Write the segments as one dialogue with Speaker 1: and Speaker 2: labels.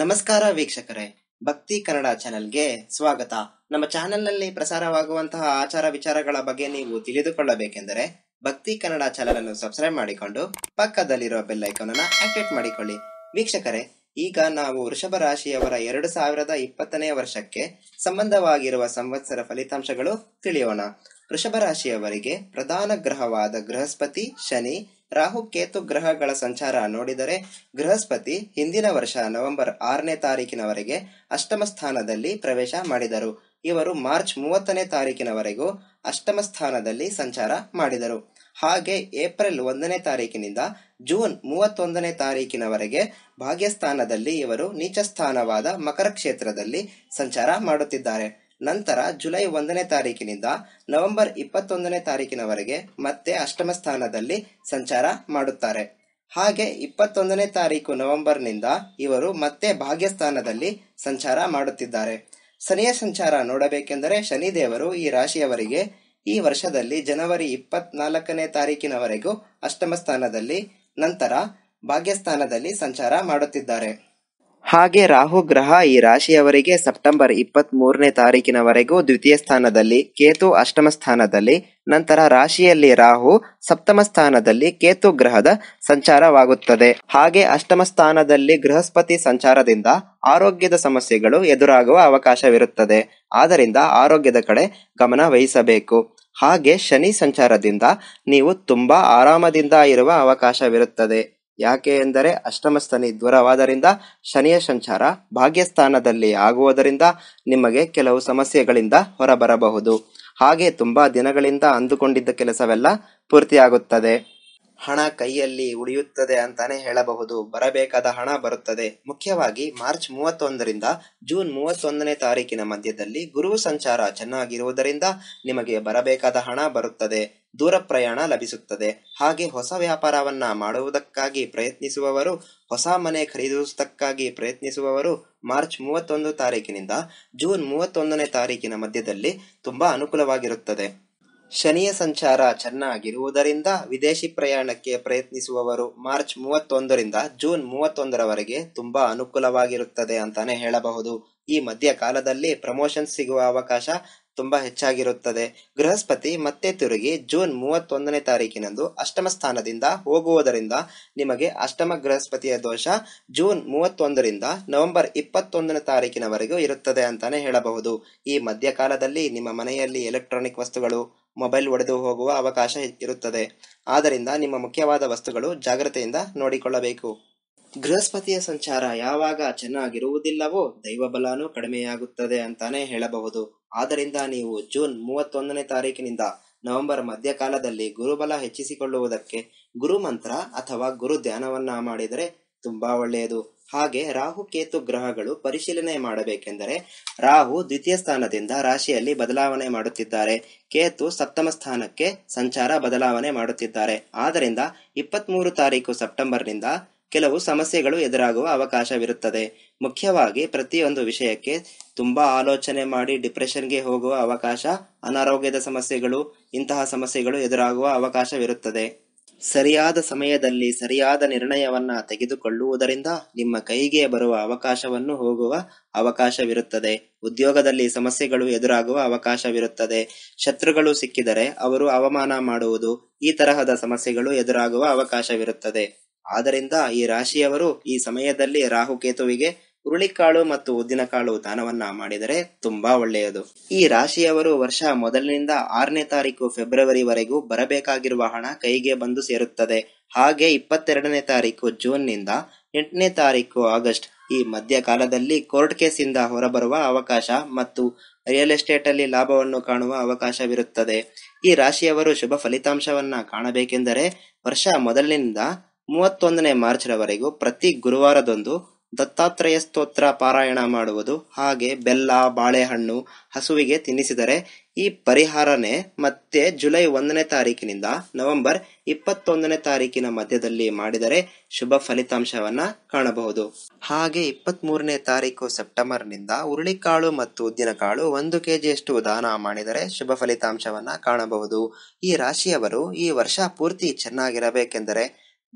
Speaker 1: ನಮಸ್ಕಾರ ವೀಕ್ಷಕರೇ ಭಕ್ತಿ ಕನ್ನಡ ಚಾನೆಲ್ಗೆ ಸ್ವಾಗತ ನಮ್ಮ ಚಾನೆಲ್ನಲ್ಲಿ ಪ್ರಸಾರವಾಗುವಂತಹ ಆಚಾರ ವಿಚಾರಗಳ ಬಗ್ಗೆ ನೀವು ತಿಳಿದುಕೊಳ್ಳಬೇಕೆಂದರೆ ಭಕ್ತಿ ಕನ್ನಡ ಚಾನೆಲ್ ಅನ್ನು ಸಬ್ಸ್ಕ್ರೈಬ್ ಮಾಡಿಕೊಂಡು ಪಕ್ಕದಲ್ಲಿರುವ ಬೆಲ್ ಐಕಾನ್ ಅನ್ನು ಆಕ್ಟಿವೇಟ್ ಮಾಡಿಕೊಳ್ಳಿ ವೀಕ್ಷಕರೇ ಈಗ ನಾವು ವೃಷಭ ರಾಶಿಯವರ ಎರಡು ಸಾವಿರದ ಇಪ್ಪತ್ತನೇ ವರ್ಷಕ್ಕೆ ಸಂಬಂಧವಾಗಿರುವ ಸಂವತ್ಸರ ಫಲಿತಾಂಶಗಳು ತಿಳಿಯೋಣ ವೃಷಭ ರಾಶಿಯವರಿಗೆ ಪ್ರಧಾನ ಗ್ರಹವಾದ ಬೃಹಸ್ಪತಿ ಶನಿ ರಾಹು ಕೇತು ಗ್ರಹಗಳ ಸಂಚಾರ ನೋಡಿದರೆ ಬೃಹಸ್ಪತಿ ಹಿಂದಿನ ವರ್ಷ ನವೆಂಬರ್ ಆರನೇ ತಾರೀಕಿನವರೆಗೆ ಅಷ್ಟಮ ಸ್ಥಾನದಲ್ಲಿ ಪ್ರವೇಶ ಮಾಡಿದರು ಇವರು ಮಾರ್ಚ್ ಮೂವತ್ತನೇ ತಾರೀಕಿನವರೆಗೂ ಅಷ್ಟಮ ಸ್ಥಾನದಲ್ಲಿ ಸಂಚಾರ ಮಾಡಿದರು ಹಾಗೆ ಏಪ್ರಿಲ್ ಒಂದನೇ ತಾರೀಕಿನಿಂದ ಜೂನ್ ಮೂವತ್ತೊಂದನೇ ತಾರೀಕಿನವರೆಗೆ ಭಾಗ್ಯಸ್ಥಾನದಲ್ಲಿ ಇವರು ನೀಚ ಸ್ಥಾನವಾದ ಮಕರ ಕ್ಷೇತ್ರದಲ್ಲಿ ಸಂಚಾರ ಮಾಡುತ್ತಿದ್ದಾರೆ ನಂತರ ಜುಲೈ ಒಂದನೇ ತಾರೀಕಿನಿಂದ ನವೆಂಬರ್ ಇಪ್ಪತ್ತೊಂದನೇ ತಾರೀಕಿನವರೆಗೆ ಮತ್ತೆ ಅಷ್ಟಮ ಸ್ಥಾನದಲ್ಲಿ ಸಂಚಾರ ಮಾಡುತ್ತಾರೆ ಹಾಗೆ ಇಪ್ಪತ್ತೊಂದನೇ ತಾರೀಕು ನವೆಂಬರ್ನಿಂದ ಇವರು ಮತ್ತೆ ಭಾಗ್ಯಸ್ಥಾನದಲ್ಲಿ ಸಂಚಾರ ಮಾಡುತ್ತಿದ್ದಾರೆ ಶನಿಯ ಸಂಚಾರ ನೋಡಬೇಕೆಂದರೆ ಶನಿದೇವರು ಈ ರಾಶಿಯವರಿಗೆ ಈ ವರ್ಷದಲ್ಲಿ ಜನವರಿ ಇಪ್ಪತ್ನಾಲ್ಕನೇ ತಾರೀಕಿನವರೆಗೂ ಅಷ್ಟಮ ಸ್ಥಾನದಲ್ಲಿ ನಂತರ ಭಾಗ್ಯಸ್ಥಾನದಲ್ಲಿ ಸಂಚಾರ ಮಾಡುತ್ತಿದ್ದಾರೆ ಹಾಗೆ ರಾಹು ಗ್ರಹ ಈ ರಾಶಿಯವರಿಗೆ ಸೆಪ್ಟೆಂಬರ್ ಇಪ್ಪತ್ತ್ ಮೂರನೇ ತಾರೀಕಿನವರೆಗೂ ದ್ವಿತೀಯ ಸ್ಥಾನದಲ್ಲಿ ಕೇತು ಅಷ್ಟಮ ಸ್ಥಾನದಲ್ಲಿ ನಂತರ ರಾಶಿಯಲ್ಲಿ ರಾಹು ಸಪ್ತಮ ಸ್ಥಾನದಲ್ಲಿ ಕೇತು ಗ್ರಹದ ಸಂಚಾರವಾಗುತ್ತದೆ ಹಾಗೆ ಅಷ್ಟಮ ಸ್ಥಾನದಲ್ಲಿ ಬೃಹಸ್ಪತಿ ಸಂಚಾರದಿಂದ ಆರೋಗ್ಯದ ಸಮಸ್ಯೆಗಳು ಎದುರಾಗುವ ಅವಕಾಶವಿರುತ್ತದೆ ಆದ್ದರಿಂದ ಆರೋಗ್ಯದ ಕಡೆ ಗಮನ ವಹಿಸಬೇಕು ಹಾಗೆ ಶನಿ ಸಂಚಾರದಿಂದ ನೀವು ತುಂಬಾ ಆರಾಮದಿಂದ ಇರುವ ಅವಕಾಶವಿರುತ್ತದೆ ಯಾಕೆ ಎಂದರೆ ಅಷ್ಟಮಸ್ಥನಿ ದ್ವರವಾದರಿಂದ ಶನಿಯ ಸಂಚಾರ ಭಾಗ್ಯಸ್ಥಾನದಲ್ಲಿ ಆಗುವುದರಿಂದ ನಿಮಗೆ ಕೆಲವು ಸಮಸ್ಯೆಗಳಿಂದ ಹೊರಬರಬಹುದು ಹಾಗೆ ತುಂಬಾ ದಿನಗಳಿಂದ ಅಂದುಕೊಂಡಿದ್ದ ಕೆಲಸವೆಲ್ಲ ಪೂರ್ತಿಯಾಗುತ್ತದೆ ಹಣ ಕೈಯಲ್ಲಿ ಉಳಿಯುತ್ತದೆ ಅಂತಾನೆ ಹೇಳಬಹುದು ಬರಬೇಕಾದ ಹಣ ಬರುತ್ತದೆ ಮುಖ್ಯವಾಗಿ ಮಾರ್ಚ್ ಮೂವತ್ತೊಂದರಿಂದ ಜೂನ್ ಮೂವತ್ತೊಂದನೇ ತಾರೀಕಿನ ಮಧ್ಯದಲ್ಲಿ ಗುರು ಸಂಚಾರ ಚೆನ್ನಾಗಿರುವುದರಿಂದ ನಿಮಗೆ ಬರಬೇಕಾದ ಹಣ ಬರುತ್ತದೆ ದೂರ ಪ್ರಯಾಣ ಲಭಿಸುತ್ತದೆ ಹಾಗೆ ಹೊಸ ವ್ಯಾಪಾರವನ್ನ ಮಾಡುವುದಕ್ಕಾಗಿ ಪ್ರಯತ್ನಿಸುವವರು ಹೊಸ ಮನೆ ಖರೀದಿಸುವುದಕ್ಕಾಗಿ ಪ್ರಯತ್ನಿಸುವವರು ಮಾರ್ಚ್ ಮೂವತ್ತೊಂದು ತಾರೀಕಿನಿಂದ ಜೂನ್ ಮೂವತ್ತೊಂದನೇ ತಾರೀಕಿನ ಮಧ್ಯದಲ್ಲಿ ತುಂಬಾ ಅನುಕೂಲವಾಗಿರುತ್ತದೆ ಶನಿಯ ಸಂಚಾರ ಚೆನ್ನಾಗಿರುವುದರಿಂದ ವಿದೇಶಿ ಪ್ರಯಾಣಕ್ಕೆ ಪ್ರಯತ್ನಿಸುವವರು ಮಾರ್ಚ್ ಮೂವತ್ತೊಂದರಿಂದ ಜೂನ್ ಮೂವತ್ತೊಂದರವರೆಗೆ ತುಂಬಾ ಅನುಕೂಲವಾಗಿರುತ್ತದೆ ಅಂತಾನೆ ಹೇಳಬಹುದು ಈ ಮಧ್ಯ ಕಾಲದಲ್ಲಿ ಪ್ರಮೋಷನ್ ಸಿಗುವ ಅವಕಾಶ ತುಂಬಾ ಹೆಚ್ಚಾಗಿರುತ್ತದೆ ಬೃಹಸ್ಪತಿ ಮತ್ತೆ ತಿರುಗಿ ಜೂನ್ ಮೂವತ್ತೊಂದನೇ ತಾರೀಕಿನಂದು ಅಷ್ಟಮ ಸ್ಥಾನದಿಂದ ಹೋಗುವುದರಿಂದ ನಿಮಗೆ ಅಷ್ಟಮ ಬೃಹಸ್ಪತಿಯ ದೋಷ ಜೂನ್ ಮೂವತ್ತೊಂದರಿಂದ ನವೆಂಬರ್ ಇಪ್ಪತ್ತೊಂದನೇ ತಾರೀಕಿನವರೆಗೂ ಇರುತ್ತದೆ ಅಂತಾನೆ ಹೇಳಬಹುದು ಈ ಮಧ್ಯಕಾಲದಲ್ಲಿ ನಿಮ್ಮ ಮನೆಯಲ್ಲಿ ಎಲೆಕ್ಟ್ರಾನಿಕ್ ವಸ್ತುಗಳು ಮೊಬೈಲ್ ಒಡೆದು ಹೋಗುವ ಅವಕಾಶ ಇರುತ್ತದೆ ಆದ್ದರಿಂದ ನಿಮ್ಮ ಮುಖ್ಯವಾದ ವಸ್ತುಗಳು ಜಾಗ್ರತೆಯಿಂದ ನೋಡಿಕೊಳ್ಳಬೇಕು ಬೃಹಸ್ಪತಿಯ ಸಂಚಾರ ಯಾವಾಗ ಚೆನ್ನಾಗಿರುವುದಿಲ್ಲವೋ ದೈವ ಕಡಿಮೆಯಾಗುತ್ತದೆ ಅಂತಾನೆ ಹೇಳಬಹುದು ಆದ್ದರಿಂದ ನೀವು ಜೂನ್ ಮೂವತ್ತೊಂದನೇ ತಾರೀಕಿನಿಂದ ನವೆಂಬರ್ ಮಧ್ಯಕಾಲದಲ್ಲಿ ಗುರುಬಲ ಹೆಚ್ಚಿಸಿಕೊಳ್ಳುವುದಕ್ಕೆ ಗುರು ಮಂತ್ರ ಅಥವಾ ಗುರು ಧ್ಯಾನವನ್ನ ಮಾಡಿದರೆ ತುಂಬಾ ಒಳ್ಳೆಯದು ಹಾಗೆ ರಾಹು ಕೇತು ಗ್ರಹಗಳು ಪರಿಶೀಲನೆ ಮಾಡಬೇಕೆಂದರೆ ರಾಹು ದ್ವಿತೀಯ ಸ್ಥಾನದಿಂದ ರಾಶಿಯಲ್ಲಿ ಬದಲಾವಣೆ ಮಾಡುತ್ತಿದ್ದಾರೆ ಕೇತು ಸಪ್ತಮ ಸ್ಥಾನಕ್ಕೆ ಸಂಚಾರ ಬದಲಾವಣೆ ಮಾಡುತ್ತಿದ್ದಾರೆ ಆದ್ದರಿಂದ ಇಪ್ಪತ್ತ್ ಮೂರು ತಾರೀಕು ಸೆಪ್ಟೆಂಬರ್ನಿಂದ ಕೆಲವು ಸಮಸ್ಯೆಗಳು ಎದುರಾಗುವ ಅವಕಾಶವಿರುತ್ತದೆ ಮುಖ್ಯವಾಗಿ ಪ್ರತಿಯೊಂದು ವಿಷಯಕ್ಕೆ ತುಂಬಾ ಆಲೋಚನೆ ಮಾಡಿ ಡಿಪ್ರೆಷನ್ಗೆ ಹೋಗುವ ಅವಕಾಶ ಅನಾರೋಗ್ಯದ ಸಮಸ್ಯೆಗಳು ಇಂತಹ ಸಮಸ್ಯೆಗಳು ಎದುರಾಗುವ ಅವಕಾಶವಿರುತ್ತದೆ ಸರಿಯಾದ ಸಮಯದಲ್ಲಿ ಸರಿಯಾದ ನಿರ್ಣಯವನ್ನ ತೆಗೆದುಕೊಳ್ಳುವುದರಿಂದ ನಿಮ್ಮ ಕೈಗೆ ಬರುವ ಅವಕಾಶವನ್ನು ಹೋಗುವ ಅವಕಾಶವಿರುತ್ತದೆ ಉದ್ಯೋಗದಲ್ಲಿ ಸಮಸ್ಯೆಗಳು ಎದುರಾಗುವ ಅವಕಾಶವಿರುತ್ತದೆ ಶತ್ರುಗಳು ಸಿಕ್ಕಿದರೆ ಅವರು ಅವಮಾನ ಮಾಡುವುದು ಈ ತರಹದ ಸಮಸ್ಯೆಗಳು ಎದುರಾಗುವ ಅವಕಾಶವಿರುತ್ತದೆ ಆದ್ದರಿಂದ ಈ ರಾಶಿಯವರು ಈ ಸಮಯದಲ್ಲಿ ರಾಹುಕೇತುವಿಗೆ ಹುರುಳಿಕಾಳು ಮತ್ತು ಉದ್ದಿನಕಾಳು ದಾನವನ್ನ ಮಾಡಿದರೆ ತುಂಬಾ ಒಳ್ಳೆಯದು ಈ ರಾಶಿಯವರು ವರ್ಷ ಮೊದಲಿನಿಂದ ಆರನೇ ತಾರೀಕು ಫೆಬ್ರವರಿವರೆಗೂ ಬರಬೇಕಾಗಿರುವ ಹಣ ಕೈಗೆ ಬಂದು ಸೇರುತ್ತದೆ ಹಾಗೆ ಇಪ್ಪತ್ತೆರಡನೇ ತಾರೀಕು ನಿಂದ ಎಂಟನೇ ತಾರೀಕು ಆಗಸ್ಟ್ ಈ ಮಧ್ಯಕಾಲದಲ್ಲಿ ಕೋರ್ಟ್ ಇಂದ ಹೊರಬರುವ ಅವಕಾಶ ಮತ್ತು ರಿಯಲ್ ಎಸ್ಟೇಟ್ ಅಲ್ಲಿ ಲಾಭವನ್ನು ಕಾಣುವ ಅವಕಾಶವಿರುತ್ತದೆ ಈ ರಾಶಿಯವರು ಶುಭ ಫಲಿತಾಂಶವನ್ನ ಕಾಣಬೇಕೆಂದರೆ ವರ್ಷ ಮೊದಲಿನಿಂದ ಮೂವತ್ತೊಂದನೇ ರವರೆಗೂ ಪ್ರತಿ ಗುರುವಾರದಂದು ದತ್ತಾತ್ರೇಯ ಸ್ತೋತ್ರ ಪಾರಾಯಣ ಮಾಡುವುದು ಹಾಗೆ ಬೆಲ್ಲ ಬಾಳೆಹಣ್ಣು ಹಸುವಿಗೆ ತಿನ್ನಿಸಿದರೆ ಈ ಪರಿಹಾರನೇ ಮತ್ತೆ ಜುಲೈ ಒಂದನೇ ತಾರೀಕಿನಿಂದ ನವೆಂಬರ್ ಇಪ್ಪತ್ತೊಂದನೇ ತಾರೀಕಿನ ಮಧ್ಯದಲ್ಲಿ ಮಾಡಿದರೆ ಶುಭ ಫಲಿತಾಂಶವನ್ನ ಕಾಣಬಹುದು ಹಾಗೆ ಇಪ್ಪತ್ತ್ ಮೂರನೇ ತಾರೀಕು ಸೆಪ್ಟೆಂಬರ್ನಿಂದ ಹುರುಳಿಕಾಳು ಮತ್ತು ಉದ್ದಿನಕಾಳು ಒಂದು ಕೆಜಿಯಷ್ಟು ದಾನ ಮಾಡಿದರೆ ಶುಭ ಫಲಿತಾಂಶವನ್ನ ಕಾಣಬಹುದು ಈ ರಾಶಿಯವರು ಈ ವರ್ಷ ಪೂರ್ತಿ ಚೆನ್ನಾಗಿರಬೇಕೆಂದರೆ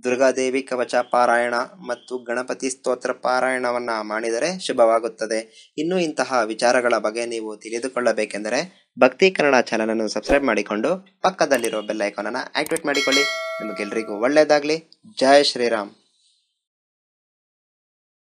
Speaker 1: ದುರ್ಗಾದೇವಿ ಕವಚ ಪಾರಾಯಣ ಮತ್ತು ಗಣಪತಿ ಸ್ತೋತ್ರ ಪಾರಾಯಣವನ್ನು ಮಾಡಿದರೆ ಶುಭವಾಗುತ್ತದೆ ಇನ್ನು ಇಂತಹ ವಿಚಾರಗಳ ಬಗ್ಗೆ ನೀವು ತಿಳಿದುಕೊಳ್ಳಬೇಕೆಂದರೆ ಭಕ್ತಿ ಕನ್ನಡ ಚಾನಲನ್ನು ಸಬ್ಸ್ಕ್ರೈಬ್ ಮಾಡಿಕೊಂಡು ಪಕ್ಕದಲ್ಲಿರೋ ಬೆಲ್ ಆಕ್ಟಿವೇಟ್ ಮಾಡಿಕೊಳ್ಳಿ ನಿಮಗೆಲ್ಲರಿಗೂ ಒಳ್ಳೆಯದಾಗಲಿ ಜಯ ಶ್ರೀರಾಮ್